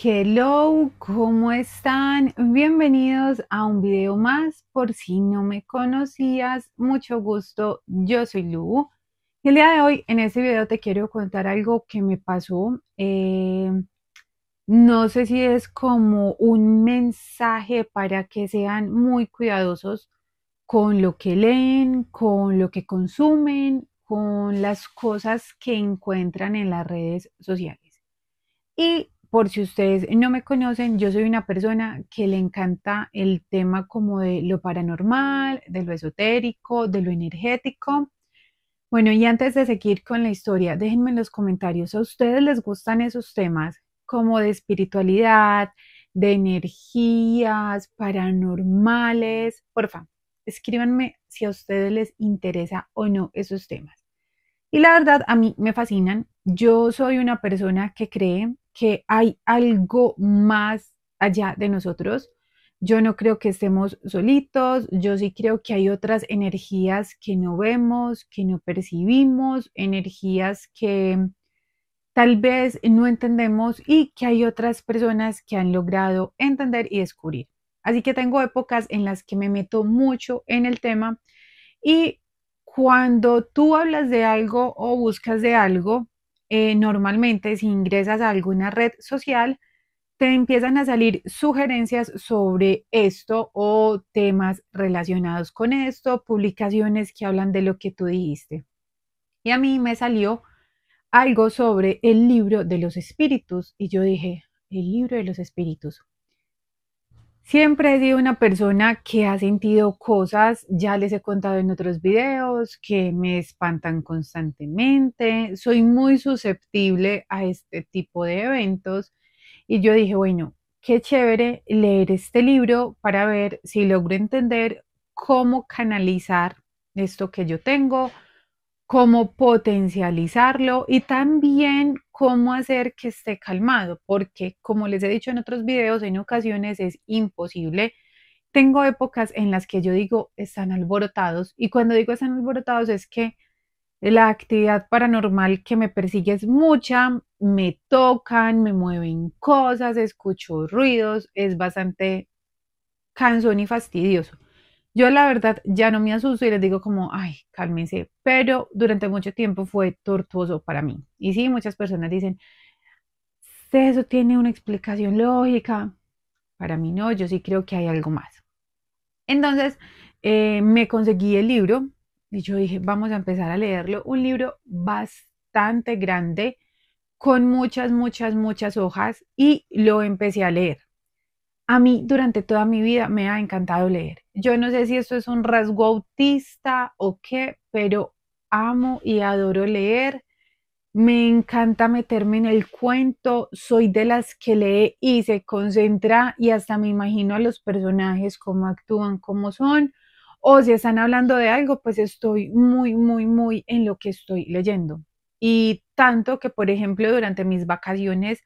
Hello, ¿cómo están? Bienvenidos a un video más. Por si no me conocías, mucho gusto. Yo soy Lu. Y el día de hoy, en este video, te quiero contar algo que me pasó. Eh, no sé si es como un mensaje para que sean muy cuidadosos con lo que leen, con lo que consumen, con las cosas que encuentran en las redes sociales. Y por si ustedes no me conocen, yo soy una persona que le encanta el tema como de lo paranormal, de lo esotérico, de lo energético. Bueno, y antes de seguir con la historia, déjenme en los comentarios, ¿a ustedes les gustan esos temas como de espiritualidad, de energías paranormales? Porfa, escríbanme si a ustedes les interesa o no esos temas. Y la verdad, a mí me fascinan. Yo soy una persona que cree que hay algo más allá de nosotros. Yo no creo que estemos solitos, yo sí creo que hay otras energías que no vemos, que no percibimos, energías que tal vez no entendemos y que hay otras personas que han logrado entender y descubrir. Así que tengo épocas en las que me meto mucho en el tema y cuando tú hablas de algo o buscas de algo, eh, normalmente si ingresas a alguna red social, te empiezan a salir sugerencias sobre esto o temas relacionados con esto, publicaciones que hablan de lo que tú dijiste. Y a mí me salió algo sobre el libro de los espíritus y yo dije, el libro de los espíritus, Siempre he sido una persona que ha sentido cosas, ya les he contado en otros videos, que me espantan constantemente. Soy muy susceptible a este tipo de eventos y yo dije, bueno, qué chévere leer este libro para ver si logro entender cómo canalizar esto que yo tengo, cómo potencializarlo y también cómo hacer que esté calmado, porque como les he dicho en otros videos, en ocasiones es imposible. Tengo épocas en las que yo digo están alborotados y cuando digo están alborotados es que la actividad paranormal que me persigue es mucha, me tocan, me mueven cosas, escucho ruidos, es bastante cansón y fastidioso. Yo la verdad ya no me asusto y les digo como, ay, cálmense, pero durante mucho tiempo fue tortuoso para mí. Y sí, muchas personas dicen, eso tiene una explicación lógica. Para mí no, yo sí creo que hay algo más. Entonces, eh, me conseguí el libro y yo dije, vamos a empezar a leerlo. Un libro bastante grande, con muchas, muchas, muchas hojas y lo empecé a leer. A mí durante toda mi vida me ha encantado leer. Yo no sé si esto es un rasgo autista o qué, pero amo y adoro leer. Me encanta meterme en el cuento. Soy de las que lee y se concentra y hasta me imagino a los personajes, cómo actúan, cómo son. O si están hablando de algo, pues estoy muy, muy, muy en lo que estoy leyendo. Y tanto que, por ejemplo, durante mis vacaciones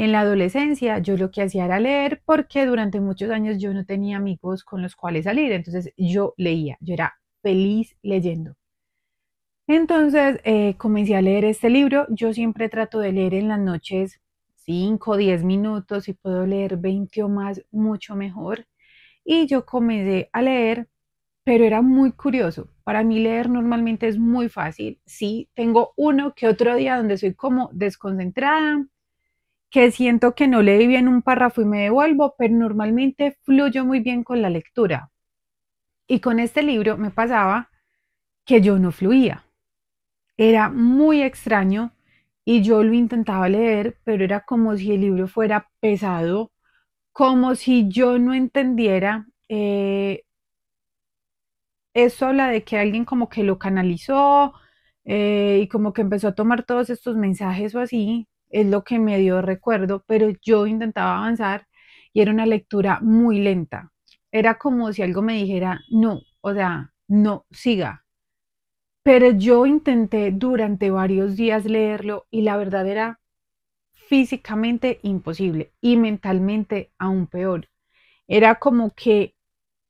en la adolescencia yo lo que hacía era leer porque durante muchos años yo no tenía amigos con los cuales salir, entonces yo leía, yo era feliz leyendo. Entonces eh, comencé a leer este libro, yo siempre trato de leer en las noches 5 o 10 minutos, si puedo leer 20 o más, mucho mejor. Y yo comencé a leer, pero era muy curioso. Para mí leer normalmente es muy fácil. Sí, tengo uno que otro día donde soy como desconcentrada, que siento que no leí bien un párrafo y me devuelvo, pero normalmente fluyo muy bien con la lectura. Y con este libro me pasaba que yo no fluía. Era muy extraño y yo lo intentaba leer, pero era como si el libro fuera pesado, como si yo no entendiera. Esto eh, eso habla de que alguien como que lo canalizó eh, y como que empezó a tomar todos estos mensajes o así, es lo que me dio recuerdo, pero yo intentaba avanzar y era una lectura muy lenta. Era como si algo me dijera, no, o sea, no, siga. Pero yo intenté durante varios días leerlo y la verdad era físicamente imposible y mentalmente aún peor. Era como que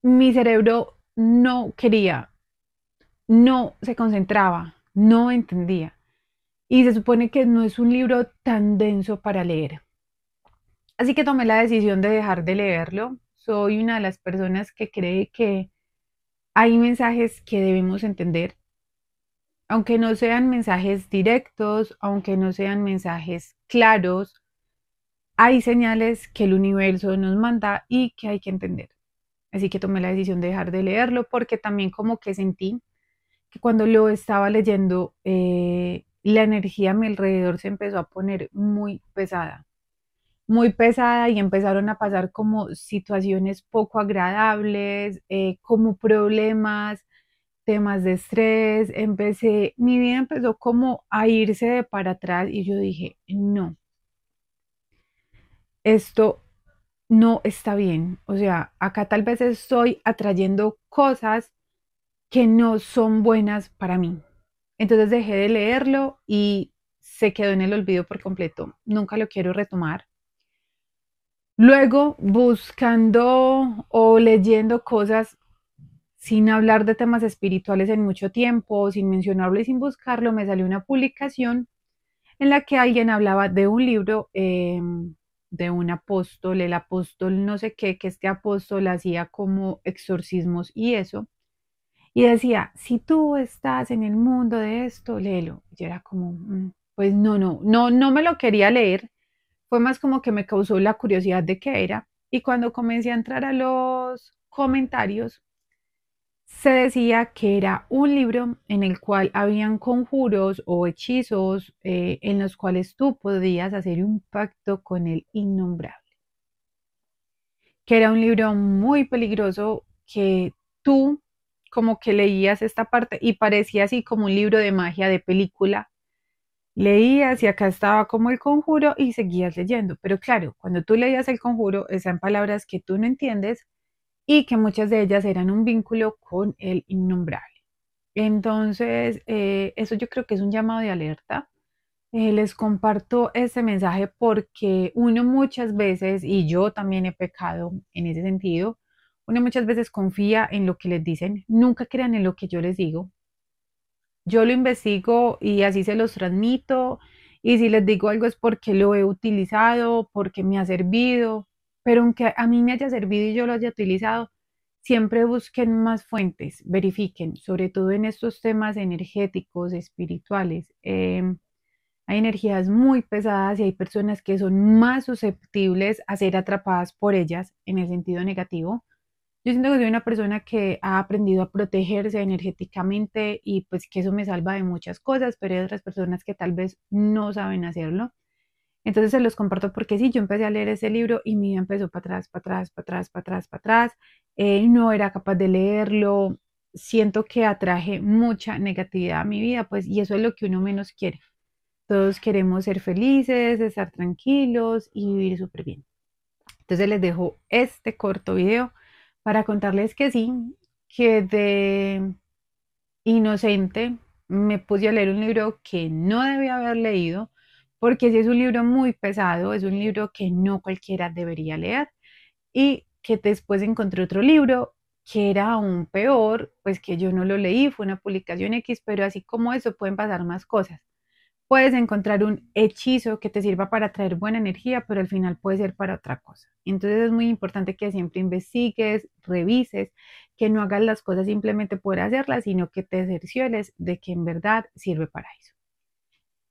mi cerebro no quería, no se concentraba, no entendía y se supone que no es un libro tan denso para leer. Así que tomé la decisión de dejar de leerlo. Soy una de las personas que cree que hay mensajes que debemos entender, aunque no sean mensajes directos, aunque no sean mensajes claros, hay señales que el universo nos manda y que hay que entender. Así que tomé la decisión de dejar de leerlo porque también como que sentí que cuando lo estaba leyendo eh, la energía a mi alrededor se empezó a poner muy pesada, muy pesada y empezaron a pasar como situaciones poco agradables, eh, como problemas, temas de estrés, empecé, mi vida empezó como a irse de para atrás y yo dije, no, esto no está bien, o sea, acá tal vez estoy atrayendo cosas que no son buenas para mí. Entonces dejé de leerlo y se quedó en el olvido por completo. Nunca lo quiero retomar. Luego, buscando o leyendo cosas sin hablar de temas espirituales en mucho tiempo, sin mencionarlo y sin buscarlo, me salió una publicación en la que alguien hablaba de un libro em, de un apóstol, el apóstol no sé qué, que este apóstol hacía como exorcismos y eso. Y decía, si tú estás en el mundo de esto, léelo. Yo era como, mm, pues no, no, no, no me lo quería leer. Fue más como que me causó la curiosidad de qué era. Y cuando comencé a entrar a los comentarios, se decía que era un libro en el cual habían conjuros o hechizos eh, en los cuales tú podías hacer un pacto con el innombrable. Que era un libro muy peligroso que tú como que leías esta parte y parecía así como un libro de magia de película. Leías y acá estaba como el conjuro y seguías leyendo. Pero claro, cuando tú leías el conjuro, están palabras que tú no entiendes y que muchas de ellas eran un vínculo con el innombrable. Entonces, eh, eso yo creo que es un llamado de alerta. Eh, les comparto este mensaje porque uno muchas veces, y yo también he pecado en ese sentido, uno muchas veces confía en lo que les dicen, nunca crean en lo que yo les digo. Yo lo investigo y así se los transmito. Y si les digo algo es porque lo he utilizado, porque me ha servido. Pero aunque a mí me haya servido y yo lo haya utilizado, siempre busquen más fuentes, verifiquen, sobre todo en estos temas energéticos, espirituales. Em, hay energías muy pesadas y hay personas que son más susceptibles a ser atrapadas por ellas en el sentido negativo. Yo siento que soy una persona que ha aprendido a protegerse energéticamente y pues que eso me salva de muchas cosas, pero hay otras personas que tal vez no saben hacerlo. Entonces se los comparto porque sí, yo empecé a leer ese libro y mi vida empezó para atrás, para atrás, para atrás, para atrás, para atrás. Eh, no era capaz de leerlo. Siento que atraje mucha negatividad a mi vida, pues, y eso es lo que uno menos quiere. Todos queremos ser felices, estar tranquilos y vivir súper bien. Entonces les dejo este corto video para contarles que sí, que de inocente me puse a leer un libro que no debía haber leído, porque sí es un libro muy pesado, es un libro que no cualquiera debería leer, y que después encontré otro libro que era aún peor, pues que yo no lo leí, fue una publicación X, pero así como eso pueden pasar más cosas. Puedes encontrar un hechizo que te sirva para traer buena energía, pero al final puede ser para otra cosa. Entonces es muy importante que siempre investigues, revises, que no hagas las cosas simplemente por hacerlas, sino que te cerciores de que en verdad sirve para eso.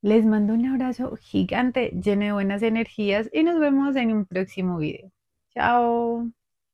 Les mando un abrazo gigante, lleno de buenas energías y nos vemos en un próximo video. Chao.